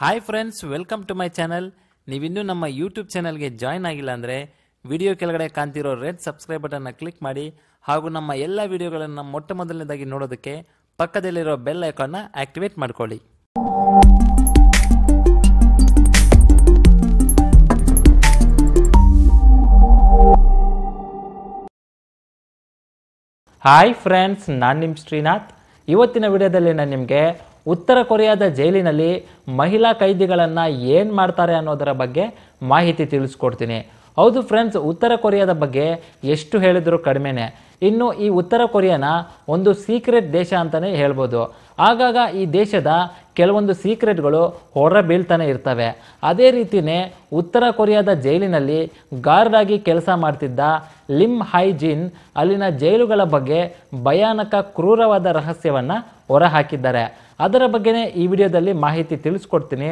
hi friends welcome to my channel ನೀವಿನ್ನೂ ನಮ್ಮ YouTube ಚಾನಲ್ಗೆ ಜಾಯ್ನ್ ಆಗಿಲ್ಲ ಅಂದರೆ ವಿಡಿಯೋ ಕೆಳಗಡೆ ಕಾಣ್ತಿರೋ ರೆಡ್ ಸಬ್ಸ್ಕ್ರೈಬ್ ಬಟನ್ನ ಕ್ಲಿಕ್ ಮಾಡಿ ಹಾಗೂ ನಮ್ಮ ಎಲ್ಲ ವಿಡಿಯೋಗಳನ್ನು ಮೊಟ್ಟ ಮೊದಲನೇದಾಗಿ ನೋಡೋದಕ್ಕೆ ಪಕ್ಕದಲ್ಲಿರೋ ಬೆಲ್ ಐಕಾನ್ನ ಆಕ್ಟಿವೇಟ್ ಮಾಡ್ಕೊಳ್ಳಿ ಹಾಯ್ ಫ್ರೆಂಡ್ಸ್ ನಾನು ನಿಮ್ಮ ಶ್ರೀನಾಥ್ ಇವತ್ತಿನ ವಿಡಿಯೋದಲ್ಲಿ ನಾನು ನಿಮಗೆ ಉತ್ತರ ಕೊರಿಯಾದ ಜೈಲಿನಲ್ಲಿ ಮಹಿಳಾ ಕೈದಿಗಳನ್ನು ಏನು ಮಾಡ್ತಾರೆ ಅನ್ನೋದರ ಬಗ್ಗೆ ಮಾಹಿತಿ ತಿಳಿಸ್ಕೊಡ್ತೀನಿ ಹೌದು ಫ್ರೆಂಡ್ಸ್ ಉತ್ತರ ಕೊರಿಯಾದ ಬಗ್ಗೆ ಎಷ್ಟು ಹೇಳಿದರೂ ಕಡಿಮೆನೇ ಇನ್ನು ಈ ಉತ್ತರ ಕೊರಿಯಾನ ಒಂದು ಸೀಕ್ರೆಟ್ ದೇಶ ಅಂತಲೇ ಹೇಳ್ಬೋದು ಆಗಾಗ ಈ ದೇಶದ ಕೆಲವೊಂದು ಸೀಕ್ರೆಟ್ಗಳು ಹೊರಬೀಳ್ತಾನೆ ಇರ್ತವೆ ಅದೇ ರೀತಿಯೇ ಉತ್ತರ ಕೊರಿಯಾದ ಜೈಲಿನಲ್ಲಿ ಗಾರ್ಡ್ ಆಗಿ ಕೆಲಸ ಮಾಡ್ತಿದ್ದ ಲಿಮ್ ಹೈಜಿನ್ ಅಲ್ಲಿನ ಜೈಲುಗಳ ಬಗ್ಗೆ ಭಯಾನಕ ಕ್ರೂರವಾದ ರಹಸ್ಯವನ್ನು ಹೊರಹಾಕಿದ್ದಾರೆ ಅದರ ಬಗ್ಗೆನೇ ಈ ವಿಡಿಯೋದಲ್ಲಿ ಮಾಹಿತಿ ತಿಳಿಸ್ಕೊಡ್ತೀನಿ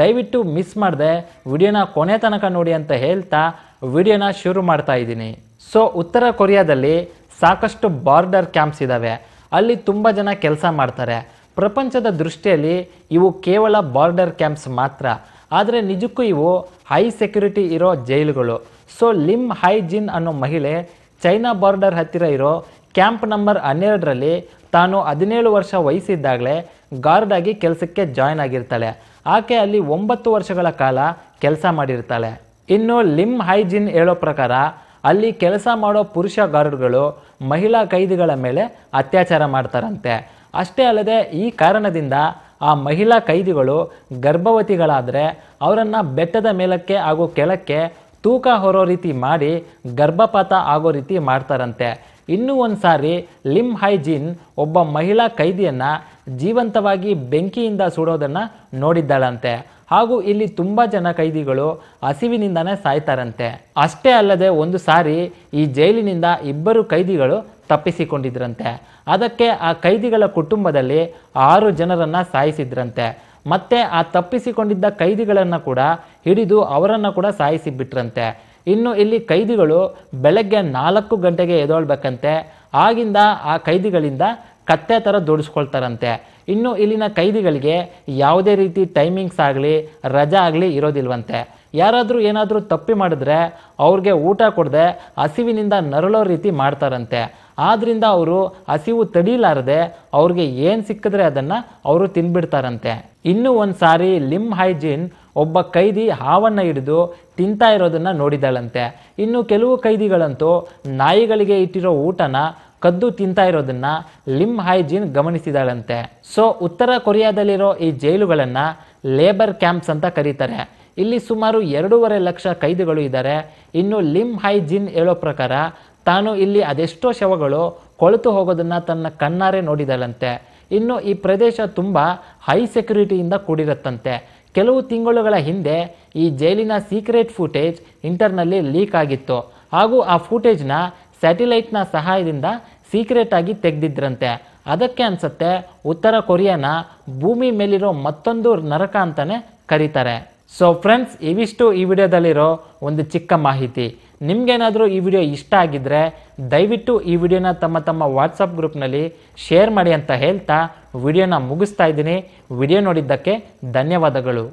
ದಯವಿಟ್ಟು ಮಿಸ್ ಮಾಡದೆ ವಿಡಿಯೋನ ಕೊನೆ ತನಕ ನೋಡಿ ಅಂತ ಹೇಳ್ತಾ ವಿಡಿಯೋನ ಶುರು ಮಾಡ್ತಾ ಇದ್ದೀನಿ ಸೊ ಉತ್ತರ ಕೊರಿಯಾದಲ್ಲಿ ಸಾಕಷ್ಟು ಬಾರ್ಡರ್ ಕ್ಯಾಂಪ್ಸ್ ಇದ್ದಾವೆ ಅಲ್ಲಿ ತುಂಬ ಜನ ಕೆಲಸ ಮಾಡ್ತಾರೆ ಪ್ರಪಂಚದ ದೃಷ್ಟಿಯಲ್ಲಿ ಇವು ಕೇವಲ ಬಾರ್ಡರ್ ಕ್ಯಾಂಪ್ಸ್ ಮಾತ್ರ ಆದರೆ ನಿಜಕ್ಕೂ ಇವು ಹೈ ಸೆಕ್ಯುರಿಟಿ ಇರೋ ಜೈಲುಗಳು ಸೊ ಲಿಮ್ ಹೈ ಜಿನ್ ಅನ್ನೋ ಮಹಿಳೆ ಚೈನಾ ಬಾರ್ಡರ್ ಹತ್ತಿರ ಇರೋ ಕ್ಯಾಂಪ್ ನಂಬರ್ ಹನ್ನೆರಡರಲ್ಲಿ ತಾನು ಹದಿನೇಳು ವರ್ಷ ವಯಸ್ಸಿದ್ದಾಗಲೇ ಗಾರ್ಡ್ ಆಗಿ ಕೆಲಸಕ್ಕೆ ಜಾಯ್ನ್ ಆಗಿರ್ತಾಳೆ ಆಕೆ ಅಲ್ಲಿ ಒಂಬತ್ತು ವರ್ಷಗಳ ಕಾಲ ಕೆಲಸ ಮಾಡಿರ್ತಾಳೆ ಇನ್ನು ಲಿಮ್ ಹೈಜಿನ್ ಹೇಳೋ ಪ್ರಕಾರ ಅಲ್ಲಿ ಕೆಲಸ ಮಾಡೋ ಪುರುಷ ಗಾರ್ಡ್ಗಳು ಮಹಿಳಾ ಕೈದಿಗಳ ಮೇಲೆ ಅತ್ಯಾಚಾರ ಮಾಡ್ತಾರಂತೆ ಅಷ್ಟೇ ಅಲ್ಲದೆ ಈ ಕಾರಣದಿಂದ ಆ ಮಹಿಳಾ ಕೈದಿಗಳು ಗರ್ಭವತಿಗಳಾದರೆ ಅವರನ್ನು ಬೆಟ್ಟದ ಮೇಲಕ್ಕೆ ಹಾಗೂ ಕೆಳಕ್ಕೆ ತೂಕ ಹೊರೋ ರೀತಿ ಮಾಡಿ ಗರ್ಭಪಾತ ಆಗೋ ರೀತಿ ಮಾಡ್ತಾರಂತೆ ಇನ್ನೂ ಒಂದು ಸಾರಿ ಲಿಮ್ ಹೈಜಿನ್ ಒಬ್ಬ ಮಹಿಳಾ ಕೈದಿಯನ್ನು ಜೀವಂತವಾಗಿ ಬೆಂಕಿಯಿಂದ ಸುಡೋದನ್ನು ನೋಡಿದ್ದಾಳಂತೆ ಹಾಗೂ ಇಲ್ಲಿ ತುಂಬ ಜನ ಕೈದಿಗಳು ಹಸಿವಿನಿಂದನೇ ಸಾಯ್ತಾರಂತೆ ಅಷ್ಟೇ ಅಲ್ಲದೆ ಒಂದು ಸಾರಿ ಈ ಜೈಲಿನಿಂದ ಇಬ್ಬರು ಕೈದಿಗಳು ತಪ್ಪಿಸಿಕೊಂಡಿದ್ರಂತೆ ಅದಕ್ಕೆ ಆ ಕೈದಿಗಳ ಕುಟುಂಬದಲ್ಲಿ ಆರು ಜನರನ್ನು ಸಾಯಿಸಿದ್ರಂತೆ ಮತ್ತೆ ಆ ತಪ್ಪಿಸಿಕೊಂಡಿದ್ದ ಕೈದಿಗಳನ್ನ ಕೂಡ ಹಿಡಿದು ಅವರನ್ನು ಕೂಡ ಸಾಯಿಸಿಬಿಟ್ರಂತೆ ಇನ್ನು ಇಲ್ಲಿ ಕೈದಿಗಳು ಬೆಳಗ್ಗೆ ನಾಲ್ಕು ಗಂಟೆಗೆ ಎದೊಳ್ಬೇಕಂತೆ ಆಗಿಂದ ಆ ಕೈದಿಗಳಿಂದ ಕತ್ತೆ ಥರ ದುಡಿಸ್ಕೊಳ್ತಾರಂತೆ ಇನ್ನು ಇಲ್ಲಿನ ಕೈದಿಗಳಿಗೆ ಯಾವುದೇ ರೀತಿ ಟೈಮಿಂಗ್ಸ್ ಆಗಲಿ ರಜಾ ಆಗಲಿ ಇರೋದಿಲ್ವಂತೆ ಯಾರಾದರೂ ಏನಾದರೂ ತಪ್ಪಿ ಮಾಡಿದ್ರೆ ಅವ್ರಿಗೆ ಊಟ ಕೊಡದೆ ಹಸಿವಿನಿಂದ ನರಳೋ ರೀತಿ ಮಾಡ್ತಾರಂತೆ ಆದ್ದರಿಂದ ಅವರು ಹಸಿವು ತಡೀಲಾರದೆ ಅವ್ರಿಗೆ ಏನು ಸಿಕ್ಕಿದ್ರೆ ಅದನ್ನು ಅವರು ತಿನ್ಬಿಡ್ತಾರಂತೆ ಇನ್ನೂ ಒಂದು ಸಾರಿ ಲಿಮ್ ಹೈಜೀನ್ ಒಬ್ಬ ಕೈದಿ ಹಾವನ್ನು ಹಿಡಿದು ತಿಂತಾ ಇರೋದನ್ನು ನೋಡಿದಾಳಂತೆ ಇನ್ನು ಕೆಲವು ಕೈದಿಗಳಂತೂ ನಾಯಿಗಳಿಗೆ ಇಟ್ಟಿರೋ ಊಟನ ಕದ್ದು ತಿಂತಾ ಇರೋದನ್ನು ಲಿಮ್ ಹೈಜಿನ್ ಗಮನಿಸಿದಾಳಂತೆ ಸೊ ಉತ್ತರ ಕೊರಿಯಾದಲ್ಲಿರೋ ಈ ಜೈಲುಗಳನ್ನು ಲೇಬರ್ ಕ್ಯಾಂಪ್ಸ್ ಅಂತ ಕರೀತಾರೆ ಇಲ್ಲಿ ಸುಮಾರು ಎರಡೂವರೆ ಲಕ್ಷ ಕೈದಿಗಳು ಇದ್ದಾರೆ ಇನ್ನು ಲಿಮ್ ಹೈಜಿನ್ ಹೇಳೋ ಪ್ರಕಾರ ತಾನು ಇಲ್ಲಿ ಅದೆಷ್ಟೋ ಶವಗಳು ಕೊಳತು ಹೋಗೋದನ್ನು ತನ್ನ ಕಣ್ಣಾರೆ ನೋಡಿದಳಂತೆ ಇನ್ನು ಈ ಪ್ರದೇಶ ತುಂಬ ಹೈ ಸೆಕ್ಯೂರಿಟಿಯಿಂದ ಕೂಡಿರುತ್ತಂತೆ ಕೆಲವು ತಿಂಗಳುಗಳ ಹಿಂದೆ ಈ ಜೈಲಿನ ಸೀಕ್ರೆಟ್ ಫುಟೇಜ್ ಇಂಟರ್ನಲ್ಲಿ ಲೀಕ್ ಆಗಿತ್ತು ಹಾಗೂ ಆ ಫುಟೇಜ್ನ ಸ್ಯಾಟಿಲೈಟ್ನ ಸಹಾಯದಿಂದ ಸೀಕ್ರೆಟ್ ಆಗಿ ತೆಗೆದಿದ್ರಂತೆ ಅದಕ್ಕೆ ಅನ್ಸುತ್ತೆ ಉತ್ತರ ಕೊರಿಯಾನ ಭೂಮಿ ಮೇಲಿರೋ ಮತ್ತೊಂದು ನರಕ ಅಂತಲೇ ಕರೀತಾರೆ ಸೊ ಫ್ರೆಂಡ್ಸ್ ಇವಿಷ್ಟು ಈ ವಿಡಿಯೋದಲ್ಲಿರೋ ಒಂದು ಚಿಕ್ಕ ಮಾಹಿತಿ ನಿಮಗೇನಾದರೂ ಈ ವಿಡಿಯೋ ಇಷ್ಟ ಆಗಿದ್ದರೆ ದಯವಿಟ್ಟು ಈ ವಿಡಿಯೋನ ತಮ್ಮ ತಮ್ಮ ವಾಟ್ಸಪ್ ಗ್ರೂಪ್ನಲ್ಲಿ ಶೇರ್ ಮಾಡಿ ಅಂತ ಹೇಳ್ತಾ ವಿಡಿಯೋನ ಮುಗಿಸ್ತಾ ಇದ್ದೀನಿ ವಿಡಿಯೋ ನೋಡಿದ್ದಕ್ಕೆ ಧನ್ಯವಾದಗಳು